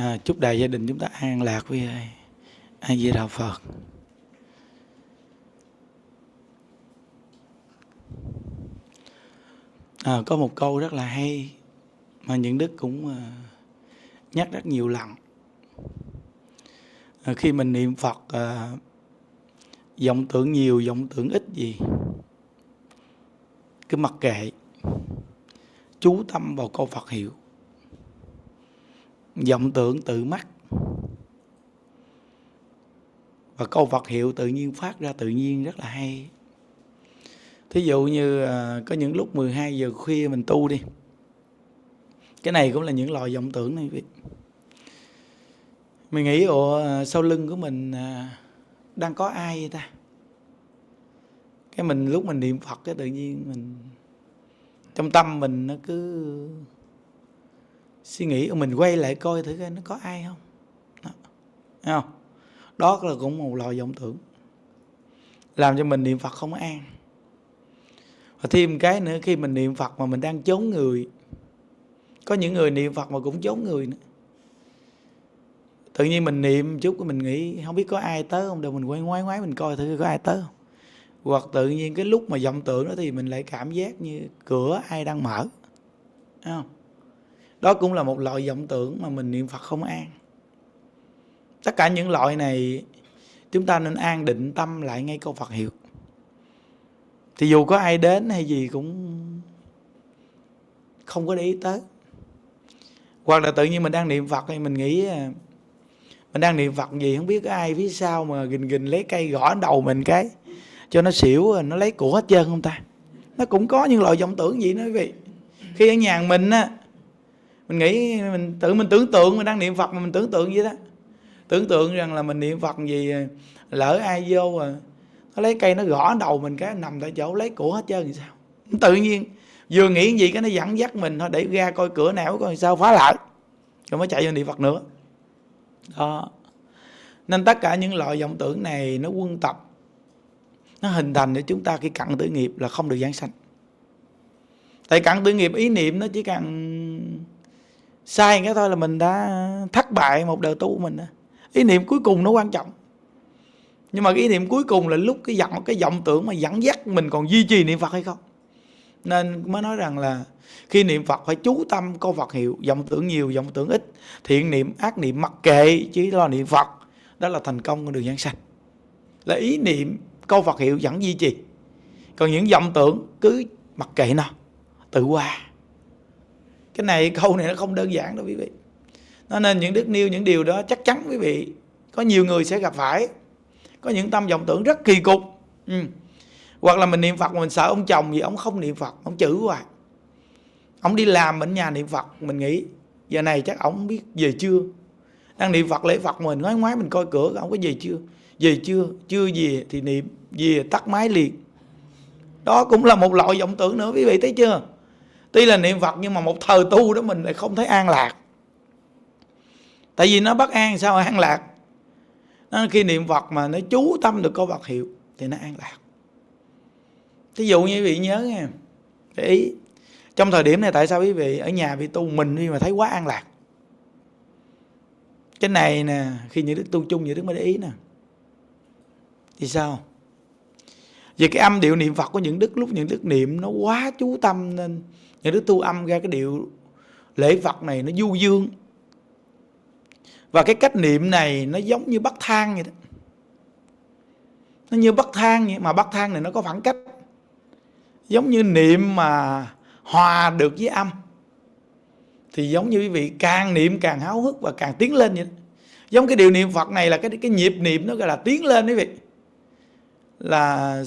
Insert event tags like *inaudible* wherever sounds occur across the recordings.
à, chúc đại gia đình chúng ta an lạc với ai ai di đạo phật à, có một câu rất là hay mà những đức cũng à, nhắc rất nhiều lần à, khi mình niệm phật à, vọng tưởng nhiều vọng tưởng ít gì cứ mặc kệ chú tâm vào câu phật hiệu vọng tưởng tự mắt và câu Phật hiệu tự nhiên phát ra tự nhiên rất là hay thí dụ như à, có những lúc 12 giờ khuya mình tu đi cái này cũng là những loại vọng tưởng này mình nghĩ ồ à, sau lưng của mình à, đang có ai vậy ta cái mình lúc mình niệm phật cái tự nhiên mình trong tâm mình nó cứ suy nghĩ của mình quay lại coi thử coi nó có ai không đó. Thấy không đó là cũng một loại vọng tưởng làm cho mình niệm phật không an và thêm cái nữa khi mình niệm phật mà mình đang trốn người có những người niệm phật mà cũng trốn người nữa tự nhiên mình niệm chút mình nghĩ không biết có ai tới không đâu mình quay ngoái ngoái mình coi thử có ai tới không hoặc tự nhiên cái lúc mà vọng tưởng đó thì mình lại cảm giác như cửa ai đang mở Đấy không đó cũng là một loại vọng tưởng mà mình niệm phật không an tất cả những loại này chúng ta nên an định tâm lại ngay câu phật hiệu thì dù có ai đến hay gì cũng không có để ý tới hoặc là tự nhiên mình đang niệm phật thì mình nghĩ à, mình đang niệm phật gì không biết có ai phía sau mà gình gình lấy cây gõ đầu mình cái cho nó xỉu à, nó lấy của hết trơn không ta nó cũng có những loại vọng tưởng gì nói quý vị khi ở nhà mình á mình nghĩ mình tự mình tưởng tượng mình đang niệm phật mà mình tưởng tượng vậy đó tưởng tượng rằng là mình niệm phật gì à, lỡ ai vô à nó lấy cây nó gõ đầu mình cái nằm tại chỗ lấy của hết trơn thì sao tự nhiên vừa nghĩ gì cái nó dẫn dắt mình thôi để ra coi cửa nào coi sao phá lại rồi mới chạy vô niệm phật nữa đó nên tất cả những loại vọng tưởng này nó quân tập nó hình thành để chúng ta khi cặn tử nghiệp là không được giảng sanh tại cặn tử nghiệp ý niệm nó chỉ cần sai cái thôi là mình đã thất bại một đời tu của mình ý niệm cuối cùng nó quan trọng nhưng mà cái ý niệm cuối cùng là lúc cái vọng cái vọng tưởng mà dẫn dắt mình còn duy trì niệm phật hay không nên mới nói rằng là khi niệm phật phải chú tâm câu phật hiệu vọng tưởng nhiều vọng tưởng ít thiện niệm ác niệm mặc kệ chỉ lo niệm phật đó là thành công con đường giảng sanh là ý niệm câu phật hiệu vẫn duy trì còn những vọng tưởng cứ mặc kệ nó tự qua cái này *laughs* câu này nó không đơn giản đâu quý vị nó nên những đức nêu những điều đó chắc chắn quý vị có nhiều người sẽ gặp phải có những tâm vọng tưởng rất kỳ cục ừ. hoặc là mình niệm phật mình sợ ông chồng gì ông không niệm phật ông chữ hoài ông đi làm mình nhà niệm phật mình nghĩ giờ này chắc ông biết về chưa đang niệm phật lễ phật mình ngoái ngoái mình coi cửa ông có về chưa về chưa chưa về thì niệm về tắt máy liền đó cũng là một loại vọng tưởng nữa quý vị thấy chưa tuy là niệm phật nhưng mà một thời tu đó mình lại không thấy an lạc tại vì nó bất an sao an lạc nó khi niệm phật mà nó chú tâm được câu vật hiệu thì nó an lạc thí dụ như quý vị nhớ nghe để ý trong thời điểm này tại sao quý vị ở nhà bị tu mình đi mà thấy quá an lạc cái này nè khi những đức tu chung những đức mới để ý nè thì sao vì cái âm điệu niệm phật của những đức lúc những đức niệm nó quá chú tâm nên những đức tu âm ra cái điệu lễ phật này nó du dương và cái cách niệm này nó giống như bắt thang vậy đó nó như bắt thang vậy mà bắt thang này nó có khoảng cách giống như niệm mà hòa được với âm thì giống như quý vị càng niệm càng háo hức và càng tiến lên vậy đó. giống cái điều niệm phật này là cái cái nhịp niệm nó gọi là tiến lên quý vị là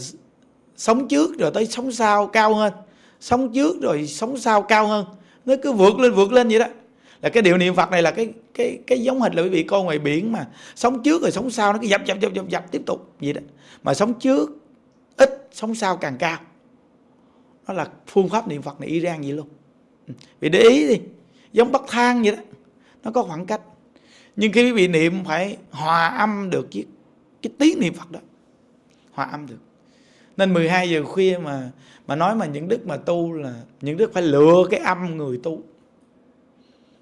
sống trước rồi tới sống sau cao hơn sống trước rồi sống sau cao hơn nó cứ vượt lên vượt lên vậy đó là cái điều niệm phật này là cái cái cái giống hệt là quý vị coi ngoài biển mà sống trước rồi sống sau nó cứ dập dập dập dập dập tiếp tục vậy đó mà sống trước ít sống sau càng cao nó là phương pháp niệm phật này y rang vậy luôn ừ. vì để ý đi giống bắc thang vậy đó nó có khoảng cách nhưng khi quý vị niệm phải hòa âm được cái cái tiếng niệm phật đó hòa âm được nên 12 giờ khuya mà mà nói mà những đức mà tu là những đức phải lựa cái âm người tu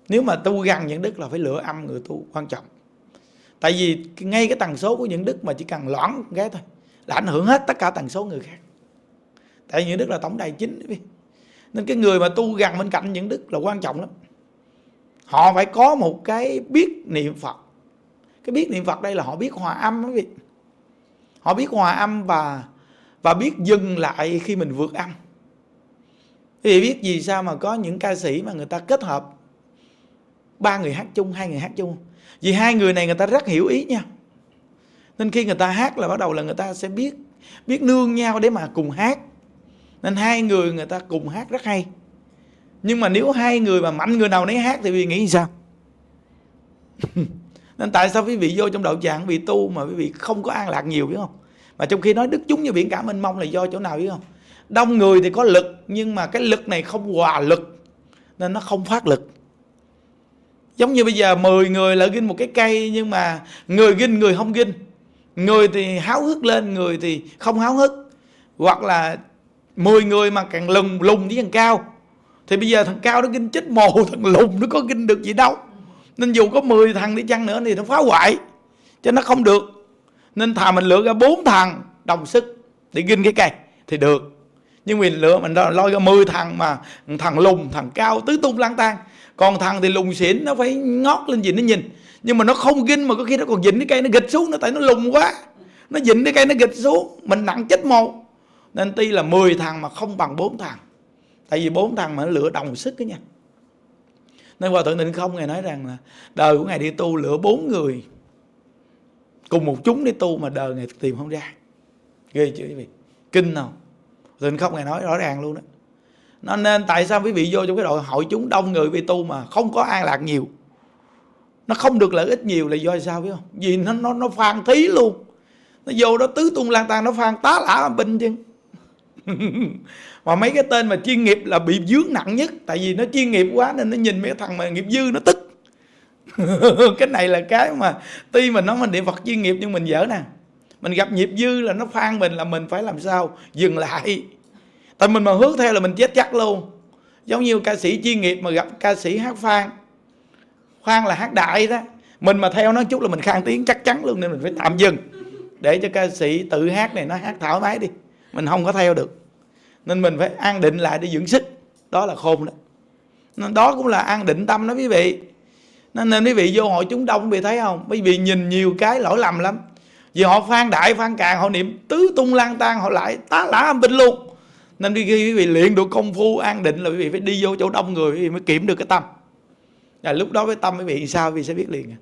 nếu mà tu gần những đức là phải lựa âm người tu quan trọng tại vì ngay cái tần số của những đức mà chỉ cần loãng ghé thôi là ảnh hưởng hết tất cả tần số người khác tại những đức là tổng đài chính nên cái người mà tu gần bên cạnh những đức là quan trọng lắm họ phải có một cái biết niệm phật cái biết niệm phật đây là họ biết hòa âm quý vị họ biết hòa âm và và biết dừng lại khi mình vượt âm thì biết vì sao mà có những ca sĩ mà người ta kết hợp ba người hát chung hai người hát chung vì hai người này người ta rất hiểu ý nha nên khi người ta hát là bắt đầu là người ta sẽ biết biết nương nhau để mà cùng hát nên hai người người ta cùng hát rất hay nhưng mà nếu hai người mà mạnh người nào nấy hát thì vì nghĩ sao *laughs* nên tại sao quý vị vô trong đạo tràng quý tu mà quý vị không có an lạc nhiều biết không và trong khi nói đức chúng như biển cả mênh mông là do chỗ nào biết không đông người thì có lực nhưng mà cái lực này không hòa lực nên nó không phát lực giống như bây giờ 10 người là ginh một cái cây nhưng mà người ginh người không ginh người thì háo hức lên người thì không háo hức hoặc là 10 người mà càng lùng lùng với thằng cao thì bây giờ thằng cao nó ginh chết mồ *laughs* thằng lùng nó có ginh được gì đâu nên dù có 10 thằng đi chăng nữa thì nó phá hoại cho nó không được nên thà mình lựa ra bốn thằng đồng sức để ginh cái cây thì được nhưng mình lựa mình lo ra 10 thằng mà thằng lùng thằng cao tứ tung lang tan còn thằng thì lùng xỉn nó phải ngót lên gì nó nhìn nhưng mà nó không ginh mà có khi nó còn dính cái cây nó gịch xuống nó tại nó lùng quá nó dính cái cây nó gịch xuống mình nặng chết một nên tuy là 10 thằng mà không bằng bốn thằng tại vì bốn thằng mà nó lựa đồng sức đó nha nên hòa thượng định không ngài nói rằng là đời của ngài đi tu lựa bốn người cùng một chúng đi tu mà đời ngày tìm không ra ghê chứ quý vị kinh không tình khóc ngày nói rõ ràng luôn đó nó nên tại sao quý vị vô trong cái đội hội chúng đông người vì tu mà không có an lạc nhiều nó không được lợi ích nhiều là do sao biết không vì nó nó nó phan thí luôn nó vô đó tứ tung lang tan nó phan tá lả binh chứ *laughs* mà mấy cái tên mà chuyên nghiệp là bị dướng nặng nhất tại vì nó chuyên nghiệp quá nên nó nhìn mấy cái thằng mà nghiệp dư nó tức *laughs* cái này là cái mà tuy mình nói mình địa phật chuyên nghiệp nhưng mình dở nè mình gặp nghiệp dư là nó phan mình là mình phải làm sao dừng lại tại mình mà hướng theo là mình chết chắc luôn giống như ca sĩ chuyên nghiệp mà gặp ca sĩ hát phan khoan là hát đại đó mình mà theo nó chút là mình khang tiếng chắc chắn luôn nên mình phải tạm dừng để cho ca sĩ tự hát này nó hát thoải mái đi mình không có theo được nên mình phải an định lại để dưỡng sức đó là khôn đó đó cũng là an định tâm đó quý vị nên, nên quý vị vô hội chúng đông bị thấy không bởi vị nhìn nhiều cái lỗi lầm lắm vì họ phan đại phan càng họ niệm tứ tung lang tan họ lại tá lả âm binh luôn nên khi quý vị luyện được công phu an định là quý vị phải đi vô chỗ đông người quý vị mới kiểm được cái tâm là lúc đó cái tâm quý vị sao quý vị sẽ biết liền à.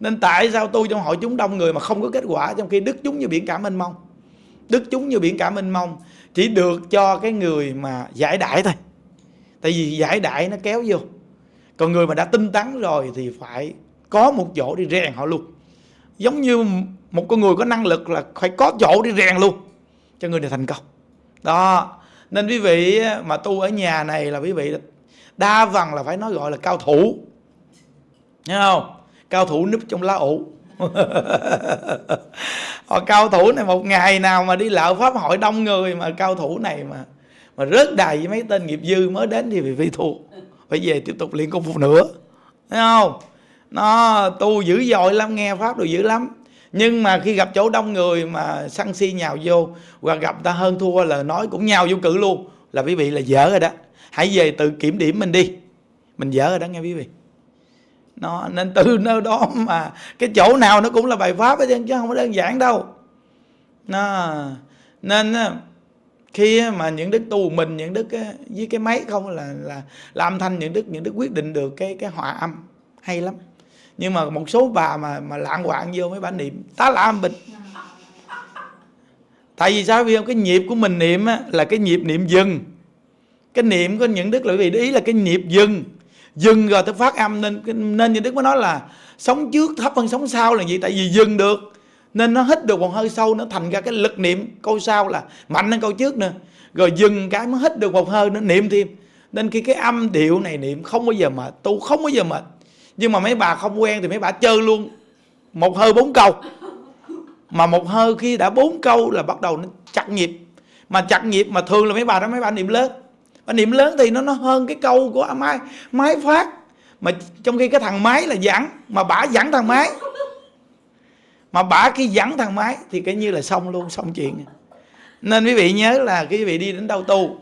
nên tại sao tu trong hội chúng đông người mà không có kết quả trong khi đức chúng như biển cả mênh mông đức chúng như biển cả mênh mông chỉ được cho cái người mà giải đại thôi tại vì giải đại nó kéo vô còn người mà đã tinh tấn rồi thì phải có một chỗ đi rèn họ luôn giống như một con người có năng lực là phải có chỗ đi rèn luôn cho người này thành công đó nên quý vị mà tu ở nhà này là quý vị đa phần là phải nói gọi là cao thủ nghe không cao thủ núp trong lá ủ *laughs* họ cao thủ này một ngày nào mà đi lạo pháp hội đông người mà cao thủ này mà mà rớt đài với mấy tên nghiệp dư mới đến thì bị phi thua phải về tiếp tục luyện công phu nữa thấy không nó tu dữ dội lắm nghe pháp đồ dữ lắm nhưng mà khi gặp chỗ đông người mà sân si nhào vô hoặc gặp ta hơn thua là nói cũng nhào vô cự luôn là quý vị là dở rồi đó hãy về tự kiểm điểm mình đi mình dở rồi đó nghe quý vị nó nên từ nơi đó mà cái chỗ nào nó cũng là bài pháp hết chứ không có đơn giản đâu nó nên khi mà những đức tu mình những đức với cái máy không là là, làm âm thanh những đức những đức quyết định được cái cái hòa âm hay lắm nhưng mà một số bà mà mà lạng hoạn vô mấy bà niệm tá là âm bình tại vì sao vì không cái nhịp của mình niệm á, là cái nhịp niệm dừng cái niệm của những đức là vì ý là cái nhịp dừng dừng rồi tôi phát âm nên nên những đức mới nói là sống trước thấp hơn sống sau là gì tại vì dừng được nên nó hít được một hơi sâu nó thành ra cái lực niệm câu sau là mạnh hơn câu trước nữa rồi dừng cái mới hít được một hơi nó niệm thêm nên khi cái âm điệu này niệm không bao giờ mệt tu không bao giờ mệt nhưng mà mấy bà không quen thì mấy bà chơi luôn một hơi bốn câu mà một hơi khi đã bốn câu là bắt đầu nó chặt nhịp mà chặt nhịp mà thường là mấy bà đó mấy bà niệm lớn và niệm lớn thì nó nó hơn cái câu của máy máy phát mà trong khi cái thằng máy là giảng mà bà giảng thằng máy mà bả cái dẫn thang máy thì cái như là xong luôn xong chuyện nên quý vị nhớ là quý vị đi đến đâu tu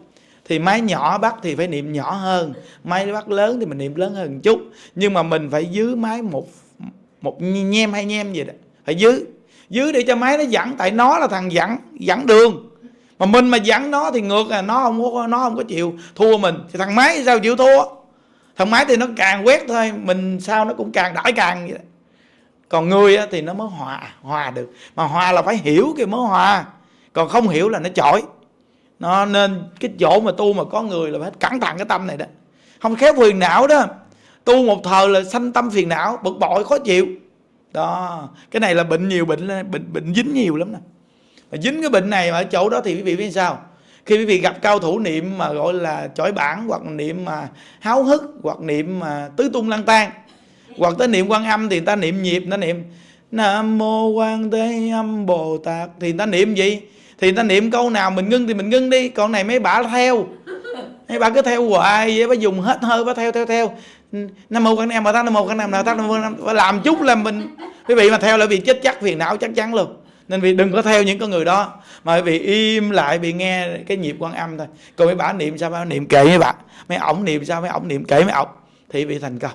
thì máy nhỏ bắt thì phải niệm nhỏ hơn máy bắt lớn thì mình niệm lớn hơn một chút nhưng mà mình phải giữ máy một một nhem hai nhem gì đó phải giữ giữ để cho máy nó dẫn tại nó là thằng dẫn dẫn đường mà mình mà dẫn nó thì ngược là nó không có nó không có chịu thua mình thì thằng máy sao chịu thua thằng máy thì nó càng quét thôi mình sao nó cũng càng đãi càng vậy đó còn người thì nó mới hòa hòa được mà hòa là phải hiểu cái mới hòa còn không hiểu là nó chọi nó nên cái chỗ mà tu mà có người là phải cẩn thận cái tâm này đó không khéo phiền não đó tu một thời là sanh tâm phiền não bực bội khó chịu đó cái này là bệnh nhiều bệnh bệnh bệnh dính nhiều lắm nè mà dính cái bệnh này mà ở chỗ đó thì quý vị biết sao khi quý vị gặp cao thủ niệm mà gọi là chỏi bản hoặc niệm mà háo hức hoặc niệm mà tứ tung lăng tan hoặc tới niệm quan âm thì ta niệm nhịp ta niệm nam mô quan thế âm bồ tát thì ta niệm gì thì ta niệm câu nào mình ngưng thì mình ngưng đi còn này mấy bà theo mấy bà cứ theo hoài vậy bà dùng hết hơi bà theo theo theo nam mô quan em bà ta nam mô quan em nào ta nam mô bà làm chút là mình quý vị mà theo là bị chết chắc phiền não chắc chắn luôn nên vì đừng có theo những con người đó mà vì im lại vì nghe cái nhịp quan âm thôi còn mấy bà niệm sao bà niệm kệ mấy bà mấy ổng niệm sao mấy ổng niệm kệ mấy ổng thì bị thành công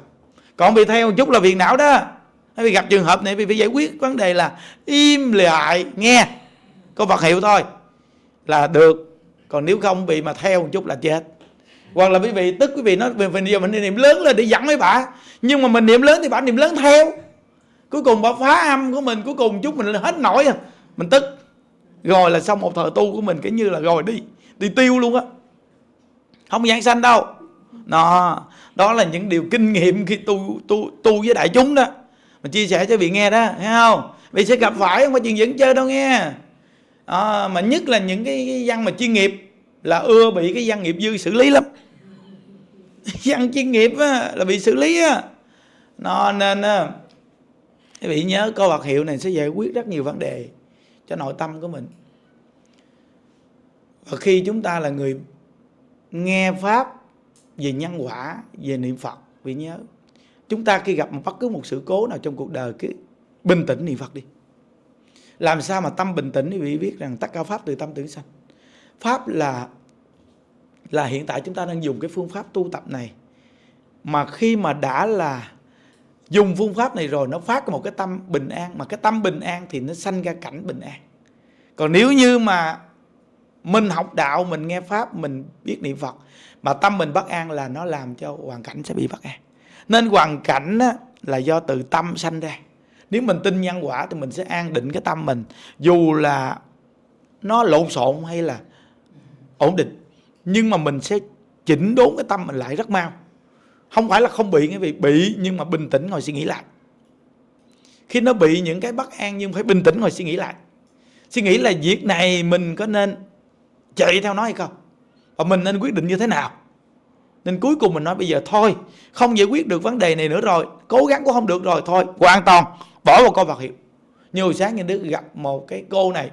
còn bị theo một chút là phiền não đó hay bị gặp trường hợp này vì phải giải quyết vấn đề là im lại nghe có vật hiệu thôi là được còn nếu không bị mà theo một chút là chết hoặc là quý vị tức quý vị nói mình, giờ mình niệm lớn lên để dẫn mấy bà nhưng mà mình niệm lớn thì bà niệm lớn theo cuối cùng bà phá âm của mình cuối cùng chút mình hết nổi mình tức rồi là xong một thời tu của mình kiểu như là rồi đi đi tiêu luôn á không giảng sanh đâu đó đó là những điều kinh nghiệm khi tu tu tu với đại chúng đó mà chia sẻ cho vị nghe đó thấy không vị sẽ gặp phải không có chuyện dẫn chơi đâu nghe à, mà nhất là những cái, cái văn mà chuyên nghiệp là ưa bị cái văn nghiệp dư xử lý lắm *laughs* văn chuyên nghiệp á, là bị xử lý á nó nên á, quý vị nhớ câu vật hiệu này sẽ giải quyết rất nhiều vấn đề cho nội tâm của mình và khi chúng ta là người nghe pháp về nhân quả về niệm phật vì nhớ chúng ta khi gặp một bất cứ một sự cố nào trong cuộc đời cứ bình tĩnh niệm phật đi làm sao mà tâm bình tĩnh thì vị biết rằng tất cả pháp từ tâm tưởng sanh pháp là là hiện tại chúng ta đang dùng cái phương pháp tu tập này mà khi mà đã là dùng phương pháp này rồi nó phát một cái tâm bình an mà cái tâm bình an thì nó sanh ra cảnh bình an còn nếu như mà mình học đạo mình nghe pháp mình biết niệm phật mà tâm mình bất an là nó làm cho hoàn cảnh sẽ bị bất an nên hoàn cảnh là do từ tâm sanh ra nếu mình tin nhân quả thì mình sẽ an định cái tâm mình dù là nó lộn xộn hay là ổn định nhưng mà mình sẽ chỉnh đốn cái tâm mình lại rất mau không phải là không bị cái việc bị nhưng mà bình tĩnh ngồi suy nghĩ lại khi nó bị những cái bất an nhưng phải bình tĩnh ngồi suy nghĩ lại suy nghĩ là việc này mình có nên chạy theo nó hay không và mình nên quyết định như thế nào nên cuối cùng mình nói bây giờ thôi không giải quyết được vấn đề này nữa rồi cố gắng cũng không được rồi thôi hoàn toàn bỏ vào coi vật hiệu như hồi sáng như đức gặp một cái cô này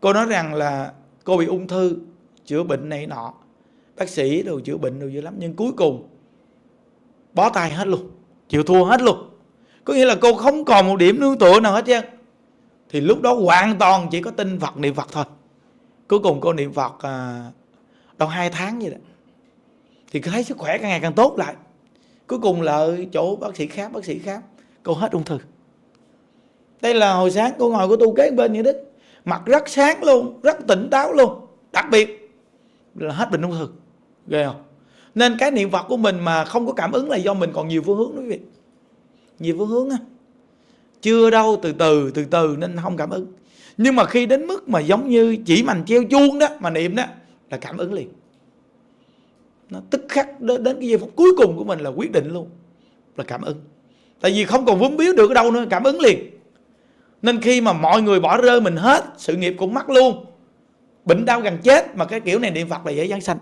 cô nói rằng là cô bị ung thư chữa bệnh này nọ bác sĩ đồ chữa bệnh đồ dữ lắm nhưng cuối cùng bó tay hết luôn chịu thua hết luôn có nghĩa là cô không còn một điểm nương tựa nào hết chứ thì lúc đó hoàn toàn chỉ có tin phật niệm phật thôi cuối cùng cô niệm phật à, đâu hai tháng vậy đó thì cứ thấy sức khỏe càng ngày càng tốt lại cuối cùng là ở chỗ bác sĩ khám bác sĩ khám cô hết ung thư đây là hồi sáng cô ngồi cô tu kế bên như đích mặt rất sáng luôn rất tỉnh táo luôn đặc biệt là hết bệnh ung thư ghê không nên cái niệm phật của mình mà không có cảm ứng là do mình còn nhiều phương hướng đó quý vị nhiều phương hướng á chưa đâu từ từ từ từ nên không cảm ứng nhưng mà khi đến mức mà giống như chỉ mành treo chuông đó mà niệm đó là cảm ứng liền nó tức khắc đến, cái giây phút cuối cùng của mình là quyết định luôn là cảm ứng tại vì không còn vướng víu được ở đâu nữa cảm ứng liền nên khi mà mọi người bỏ rơi mình hết sự nghiệp cũng mất luôn bệnh đau gần chết mà cái kiểu này niệm phật là dễ dàng sanh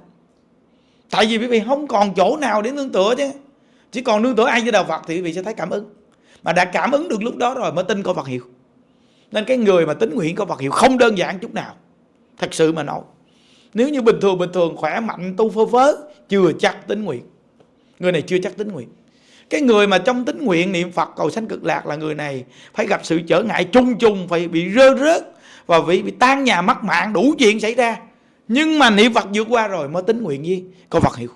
tại vì quý vị không còn chỗ nào để nương tựa chứ chỉ còn nương tựa ai với đạo phật thì quý vị sẽ thấy cảm ứng mà đã cảm ứng được lúc đó rồi mới tin câu phật hiệu nên cái người mà tín nguyện có phật hiệu không đơn giản chút nào thật sự mà nói nếu như bình thường bình thường khỏe mạnh tu phơ phớ chưa chắc tín nguyện người này chưa chắc tín nguyện cái người mà trong tín nguyện niệm phật cầu sanh cực lạc là người này phải gặp sự trở ngại chung chung phải bị rơ rớt và bị, bị tan nhà mất mạng đủ chuyện xảy ra nhưng mà niệm phật vượt qua rồi mới tín nguyện gì có phật hiệu,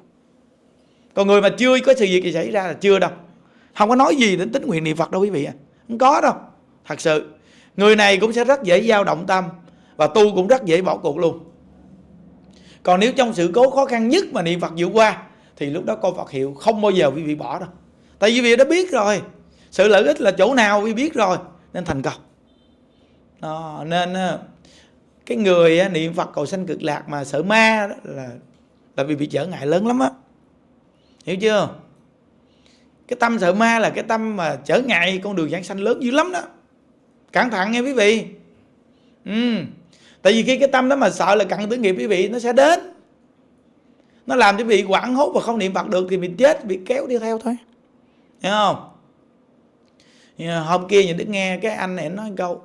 còn người mà chưa có sự việc gì xảy ra là chưa đâu không có nói gì đến tín nguyện niệm phật đâu quý vị à không có đâu thật sự người này cũng sẽ rất dễ dao động tâm và tu cũng rất dễ bỏ cuộc luôn còn nếu trong sự cố khó khăn nhất mà niệm phật vượt qua thì lúc đó coi phật hiệu không bao giờ quý vị bỏ đâu tại vì vị đã biết rồi sự lợi ích là chỗ nào quý vị biết rồi nên thành công đó, nên ờ, cái người ờ, niệm phật cầu sanh cực lạc mà sợ ma đó là là vì bị trở ngại lớn lắm á hiểu chưa cái tâm sợ ma là cái tâm mà trở ngại con đường giảng sanh lớn dữ lắm đó cẩn thận nghe quý vị ừ. tại vì khi cái tâm đó mà sợ là cận tử nghiệp quý vị nó sẽ đến nó làm cho quý vị quảng hốt và không niệm phật được thì bị chết bị kéo đi theo thôi hiểu không dạ, hôm kia nhà đức nghe cái anh này nói câu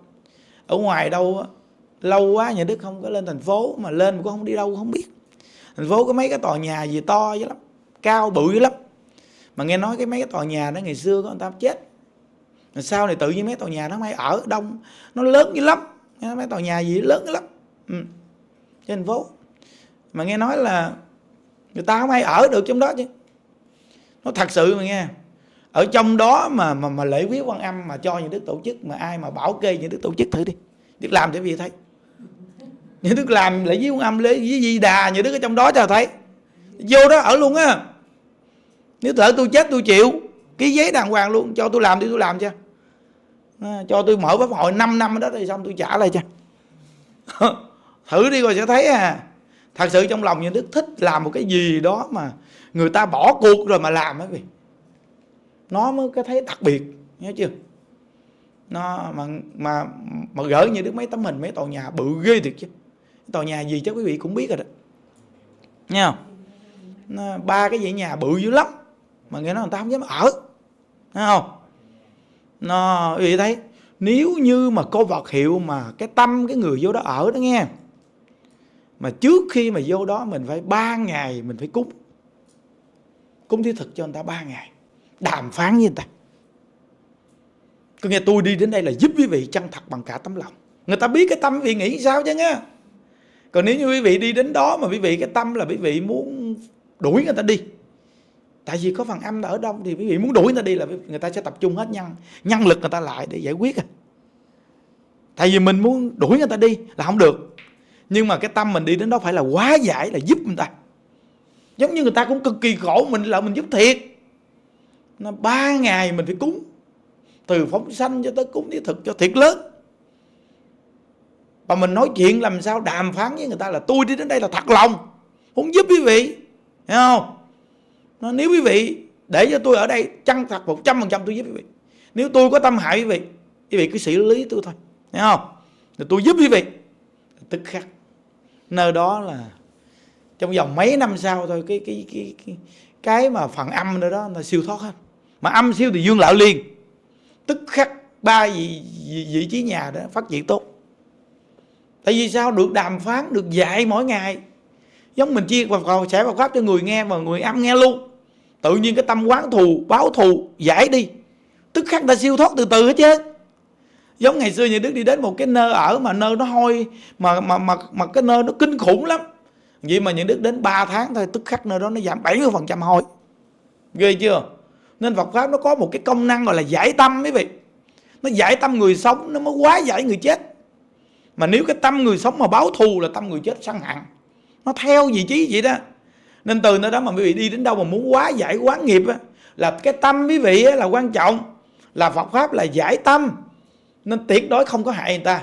ở ngoài đâu lâu quá nhà đức không có lên thành phố mà lên cũng không đi đâu không biết thành phố có mấy cái tòa nhà gì to dữ lắm cao bự dữ lắm mà nghe nói cái mấy cái tòa nhà đó ngày xưa có người ta chết rồi sau này tự nhiên mấy tòa nhà nó may ở đông nó lớn dữ lắm mấy tòa nhà gì lớn dữ lắm ừ. trên phố mà nghe nói là người ta không ai ở được trong đó chứ nó thật sự mà nghe ở trong đó mà mà mà lễ viết quan âm mà cho những đức tổ chức mà ai mà bảo kê những đức tổ chức thử đi đức làm cho vì thấy những đức làm lễ viết quan âm lễ với di đà những đức ở trong đó cho thấy vô đó ở luôn á nếu thở tôi chết tôi chịu ký giấy đàng hoàng luôn cho tôi làm đi tôi làm cho cho tôi mở pháp hội 5 năm đó thì xong tôi trả lại cho *laughs* thử đi rồi sẽ thấy à thật sự trong lòng như đức thích làm một cái gì đó mà người ta bỏ cuộc rồi mà làm ấy vì nó mới cái thấy đặc biệt nhớ chưa nó mà mà mà gỡ như đức mấy tấm hình mấy tòa nhà bự ghê thiệt chứ tòa nhà gì chắc quý vị cũng biết rồi đó nghe ba cái dãy nhà bự dữ lắm mà nghe nói người ta không dám ở nghe không nó quý vị thấy nếu như mà có vật hiệu mà cái tâm cái người vô đó ở đó nghe mà trước khi mà vô đó mình phải ba ngày mình phải cúng cúng thiết thực cho người ta ba ngày đàm phán với người ta có nghe tôi đi đến đây là giúp quý vị chân thật bằng cả tấm lòng người ta biết cái tâm quý vị nghĩ sao chứ nghe còn nếu như quý vị đi đến đó mà quý vị cái tâm là quý vị muốn đuổi người ta đi tại vì có phần âm ở đông thì quý vị muốn đuổi người ta đi là người ta sẽ tập trung hết nhân nhân lực người ta lại để giải quyết à. tại vì mình muốn đuổi người ta đi là không được nhưng mà cái tâm mình đi đến đó phải là quá giải là giúp người ta giống như người ta cũng cực kỳ khổ mình là mình giúp thiệt nó ba ngày mình phải cúng từ phóng sanh cho tới cúng đi thực cho thiệt lớn và mình nói chuyện làm sao đàm phán với người ta là tôi đi đến đây là thật lòng không giúp quý vị hiểu không nói, nếu quý vị để cho tôi ở đây chân thật 100% tôi giúp quý vị nếu tôi có tâm hại quý vị quý vị cứ xử lý tôi thôi thấy không thì tôi giúp quý vị tức khắc nơi đó là trong vòng mấy năm sau thôi cái cái cái cái, cái mà phần âm nữa đó là siêu thoát hết mà âm siêu thì dương lão liền tức khắc ba vị, vị, vị trí nhà đó phát triển tốt tại vì sao được đàm phán được dạy mỗi ngày giống mình chia và cầu sẽ vào pháp cho người nghe và người âm nghe luôn tự nhiên cái tâm quán thù báo thù giải đi tức khắc ta siêu thoát từ từ hết chứ giống ngày xưa nhà đức đi đến một cái nơi ở mà nơi nó hôi mà mà mà mà cái nơi nó kinh khủng lắm vậy mà những đức đến 3 tháng thôi tức khắc nơi đó nó giảm 70 phần trăm hôi ghê chưa nên Phật pháp nó có một cái công năng gọi là giải tâm mấy vị nó giải tâm người sống nó mới quá giải người chết mà nếu cái tâm người sống mà báo thù là tâm người chết săn hẳn nó theo vị trí vậy đó nên từ nơi đó mà quý vị đi đến đâu mà muốn quá giải quán nghiệp á, là cái tâm quý vị á, là quan trọng là Phật pháp là giải tâm nên tuyệt đối không có hại người ta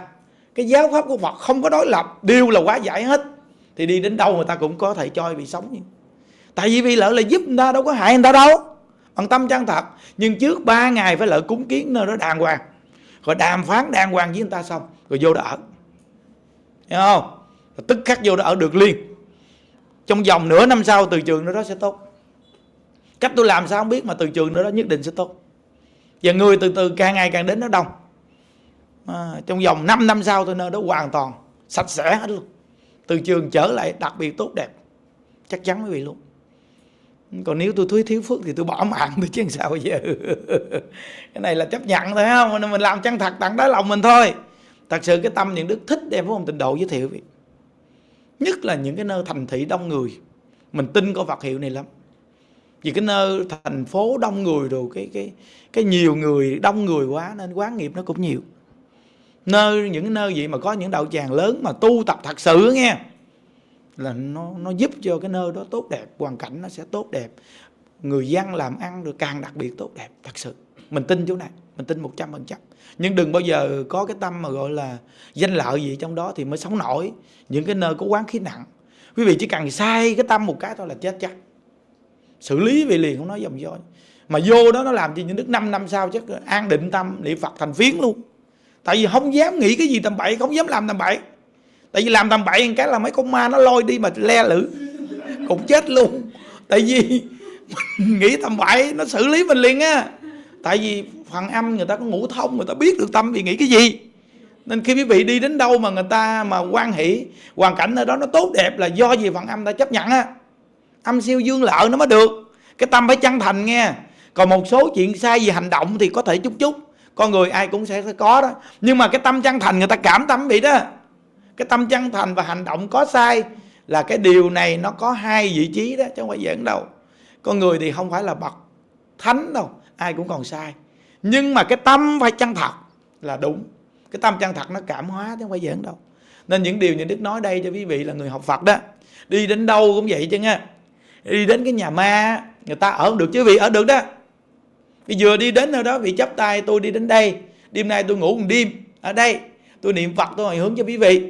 cái giáo pháp của Phật không có đối lập đều là quá giải hết thì đi đến đâu người ta cũng có thầy cho bị sống tại vì vì lợi là giúp người ta đâu có hại người ta đâu bằng tâm chân thật nhưng trước 3 ngày phải lợi cúng kiến nơi đó đàng hoàng rồi đàm phán đàng hoàng với người ta xong rồi vô đó ở hiểu không tức khắc vô đó ở được liền trong vòng nửa năm sau từ trường nơi đó sẽ tốt cách tôi làm sao không biết mà từ trường nơi đó nhất định sẽ tốt và người từ từ càng ngày càng đến nó đông à, trong vòng 5 năm sau tôi nơi đó hoàn toàn sạch sẽ hết luôn từ trường trở lại đặc biệt tốt đẹp chắc chắn quý vị luôn còn nếu tôi thúi thiếu phước thì tôi bỏ mạng tôi chứ sao bây giờ *laughs* cái này là chấp nhận thôi không mình làm chân thật tặng đá lòng mình thôi thật sự cái tâm những đức thích đem với ông tình độ giới thiệu vậy nhất là những cái nơi thành thị đông người mình tin có vật hiệu này lắm vì cái nơi thành phố đông người rồi cái cái cái nhiều người đông người quá nên quán nghiệp nó cũng nhiều nơi những nơi vậy mà có những đạo tràng lớn mà tu tập thật sự nghe là nó nó giúp cho cái nơi đó tốt đẹp hoàn cảnh nó sẽ tốt đẹp người dân làm ăn được càng đặc biệt tốt đẹp thật sự mình tin chỗ này mình tin một trăm phần trăm nhưng đừng bao giờ có cái tâm mà gọi là danh lợi gì trong đó thì mới sống nổi những cái nơi có quán khí nặng quý vị chỉ cần sai cái tâm một cái thôi là chết chắc xử lý về liền không nói dòng dõi mà vô đó nó làm cho những nước năm năm sau chắc an định tâm niệm phật thành phiến luôn tại vì không dám nghĩ cái gì tầm bậy không dám làm tầm bậy tại vì làm tầm bậy cái là mấy con ma nó lôi đi mà le lử cũng chết luôn tại vì *laughs* nghĩ tầm bậy nó xử lý mình liền á tại vì phần âm người ta có ngũ thông người ta biết được tâm vị nghĩ cái gì nên khi quý vị đi đến đâu mà người ta mà quan hỷ hoàn cảnh ở đó nó tốt đẹp là do gì phần âm ta chấp nhận á âm siêu dương lợi nó mới được cái tâm phải chân thành nghe còn một số chuyện sai về hành động thì có thể chút chút con người ai cũng sẽ có đó nhưng mà cái tâm chân thành người ta cảm tâm vị đó cái tâm chân thành và hành động có sai là cái điều này nó có hai vị trí đó chứ không phải giỡn đâu con người thì không phải là bậc thánh đâu ai cũng còn sai nhưng mà cái tâm phải chân thật là đúng cái tâm chân thật nó cảm hóa chứ không phải giỡn đâu nên những điều như đức nói đây cho quý vị là người học phật đó đi đến đâu cũng vậy chứ nha đi đến cái nhà ma người ta ở được chứ vị ở được đó vì vừa đi đến nơi đó vị chấp tay tôi đi đến đây đêm nay tôi ngủ một đêm ở đây tôi niệm phật tôi hồi hướng cho quý vị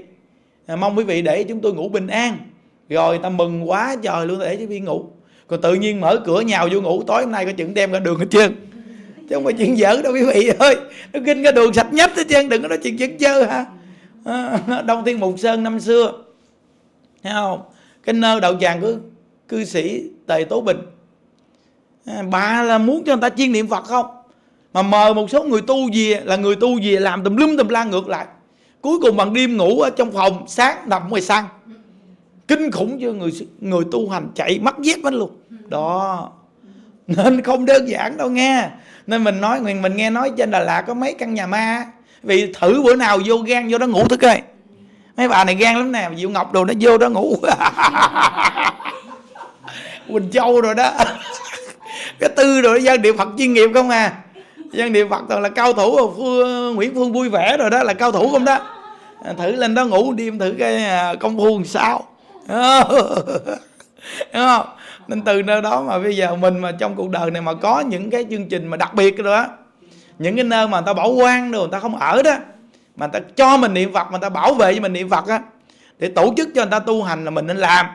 à, mong quý vị để chúng tôi ngủ bình an rồi ta mừng quá trời luôn để cho quý vị ngủ còn tự nhiên mở cửa nhào vô ngủ tối hôm nay có chừng đem ra đường hết trơn chứ không phải chuyện dở đâu quý vị ơi nó kinh cái đường sạch nhất hết chứ đừng có nói chuyện chuyện chơi ha đông thiên mục sơn năm xưa thấy không cái nơ đậu vàng của cư sĩ tề tố bình à, bà là muốn cho người ta chiên niệm phật không mà mời một số người tu gì là người tu gì làm tùm lum tùm la ngược lại cuối cùng bằng đêm ngủ ở trong phòng sáng nằm ngoài sân kinh khủng chưa người người tu hành chạy mắc dép hết luôn đó nên không đơn giản đâu nghe nên mình nói mình mình nghe nói trên đà lạt có mấy căn nhà ma vì thử bữa nào vô gan vô đó ngủ thức ơi mấy bà này gan lắm nè diệu ngọc đồ nó vô đó ngủ *laughs* quỳnh châu rồi đó *laughs* cái tư rồi dân địa phật chuyên nghiệp không à dân địa phật toàn là cao thủ Phương, nguyễn phương vui vẻ rồi đó là cao thủ không đó à, thử lên đó ngủ đêm thử cái à, công phu làm sao đúng *laughs* không nên từ nơi đó mà bây giờ mình mà trong cuộc đời này mà có những cái chương trình mà đặc biệt đó, đó những cái nơi mà người ta bỏ quan rồi người ta không ở đó mà người ta cho mình niệm phật mà người ta bảo vệ cho mình niệm phật á để tổ chức cho người ta tu hành là mình nên làm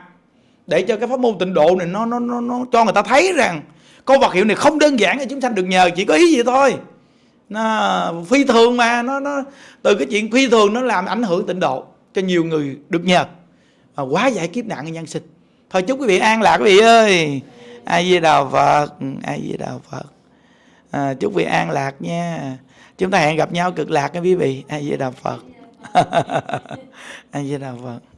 để cho cái pháp môn tịnh độ này nó nó nó, nó cho người ta thấy rằng câu vật hiệu này không đơn giản để chúng sanh được nhờ chỉ có ý gì thôi nó phi thường mà nó nó từ cái chuyện phi thường nó làm ảnh hưởng tịnh độ cho nhiều người được nhờ mà quá giải kiếp nạn nhân sinh thôi chúc quý vị an lạc quý vị ơi ai di đào phật ừ, ai di đào phật à, chúc quý vị an lạc nha chúng ta hẹn gặp nhau cực lạc các quý vị ai di đào phật ai *laughs* di đào phật